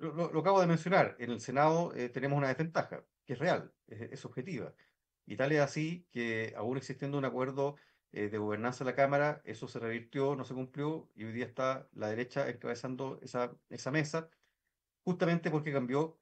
lo, acabo de mencionar, en el Senado eh, tenemos una desventaja, que es real, es, objetiva. Y tal es así que, aún existiendo un acuerdo eh, de gobernanza de la Cámara, eso se revirtió, no se cumplió, y hoy día está la derecha encabezando esa, esa mesa, justamente porque cambió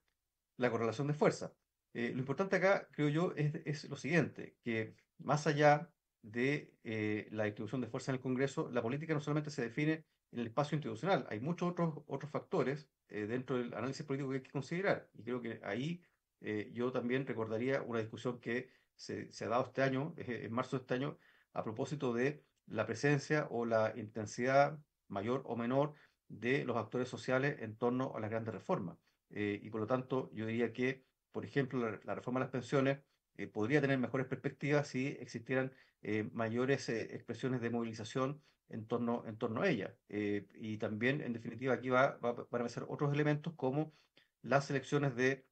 la correlación de fuerza. Eh, lo importante acá, creo yo, es, es lo siguiente, que más allá de eh, la distribución de fuerza en el Congreso, la política no solamente se define en el espacio institucional, hay muchos otros, otros factores eh, dentro del análisis político que hay que considerar. Y creo que ahí eh, yo también recordaría una discusión que se, se ha dado este año, en marzo de este año, a propósito de la presencia o la intensidad mayor o menor de los actores sociales en torno a las grandes reformas. y por lo tanto, yo diría que, por ejemplo, la reforma de las pensiones eh, podría tener mejores perspectivas si existieran eh, mayores eh, expresiones de movilización en torno, en torno a ella. y también, en definitiva, aquí va, van a aparecer otros elementos como las elecciones de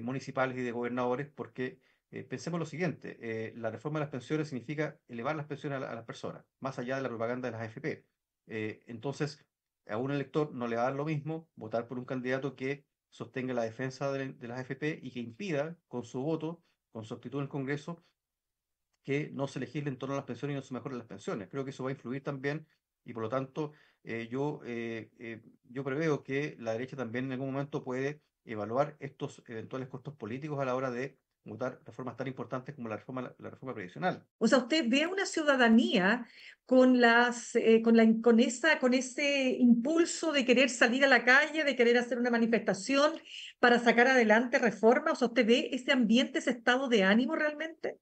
municipales y de gobernadores, porque pensemos lo siguiente, la reforma de las pensiones significa elevar las pensiones a, las personas, más allá de la propaganda de las AFP. entonces, a un elector no le va a dar lo mismo votar por un candidato que sostenga la defensa de las AFP y que impida con su voto con su actitud en el Congreso, que no se legisle en torno a las pensiones y no se mejoren las pensiones. Creo que eso va a influir también y por lo tanto eh, yo, eh, eh, yo preveo que la derecha también en algún momento puede evaluar estos eventuales costos políticos a la hora de mutar reformas tan importantes como la reforma, la reforma previsional. O sea, usted ve a una ciudadanía con, las, eh, con, la, con, con ese impulso de querer salir a la calle, de querer hacer una manifestación para sacar adelante reformas. O sea, ¿usted ve ese ambiente, ese estado de ánimo realmente?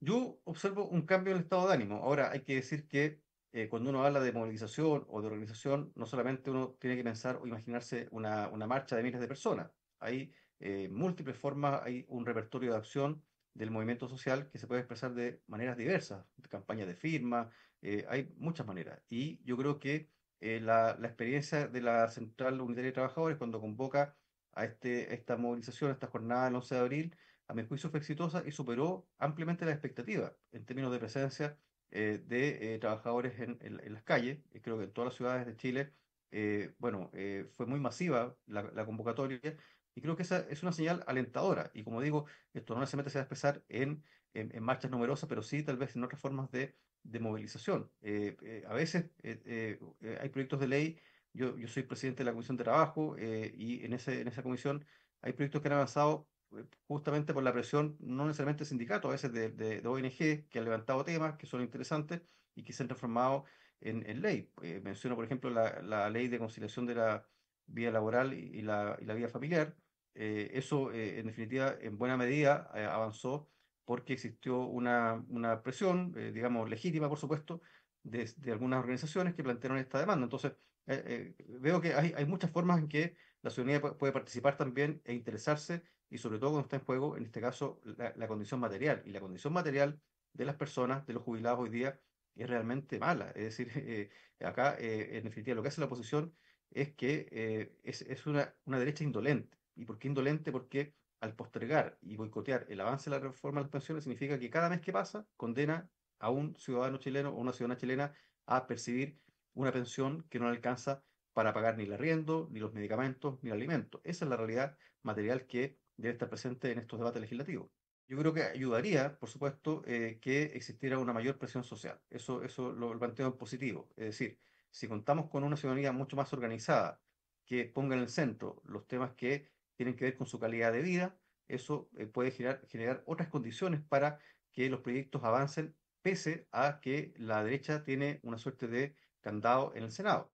Yo observo un cambio en el estado de ánimo. Ahora, hay que decir que eh, cuando uno habla de movilización o de organización, no solamente uno tiene que pensar o imaginarse una, una marcha de miles de personas. Hay eh, múltiples formas, hay un repertorio de acción del movimiento social que se puede expresar de maneras diversas, de campañas de firma, eh, hay muchas maneras. Y yo creo que eh, la, la, experiencia de la Central Unitaria de Trabajadores cuando convoca a este, esta movilización, esta jornada del 11 de abril, a mi juicio fue exitosa y superó ampliamente la expectativa en términos de presencia eh, de trabajadores en, en, las calles, creo que en todas las ciudades de Chile. bueno, fue muy masiva la, la convocatoria y creo que esa es una señal alentadora. Y como digo, esto no necesariamente se va a expresar en, marchas numerosas, pero sí tal vez en otras formas de, de movilización. Eh, eh, a veces eh, hay proyectos de ley, yo, yo, soy presidente de la Comisión de Trabajo y en, ese, en esa comisión hay proyectos que han avanzado justamente por la presión, no necesariamente de sindicatos, a veces de, ONG, que han levantado temas que son interesantes y que se han transformado en, ley. menciono, por ejemplo, la ley de conciliación de la vía laboral y, la, vía familiar. Eh, eso, eh, en definitiva, en buena medida eh, avanzó porque existió una, presión, digamos, legítima, por supuesto, de, algunas organizaciones que plantearon esta demanda. Entonces, veo que hay, muchas formas en que la ciudadanía puede participar también e interesarse y sobre todo cuando está en juego, en este caso, la, condición material. Y la condición material de las personas, de los jubilados hoy día, es realmente mala. Es decir, eh, acá, eh, en definitiva, lo que hace la oposición es que eh, es, una, derecha indolente. ¿Y por qué indolente? Porque al postergar y boicotear el avance de la reforma de las pensiones significa que cada mes que pasa condena a un ciudadano chileno o una ciudadana chilena a percibir una pensión que no alcanza para pagar ni el arriendo, ni los medicamentos, ni el alimento. Esa es la realidad material que debe estar presente en estos debates legislativos yo creo que ayudaría, por supuesto, eh, que existiera una mayor presión social. Eso, eso lo, planteo en positivo. Es decir, si contamos con una ciudadanía mucho más organizada, que ponga en el centro los temas que tienen que ver con su calidad de vida, eso eh, puede generar otras condiciones para que los proyectos avancen, pese a que la derecha tiene una suerte de candado en el Senado.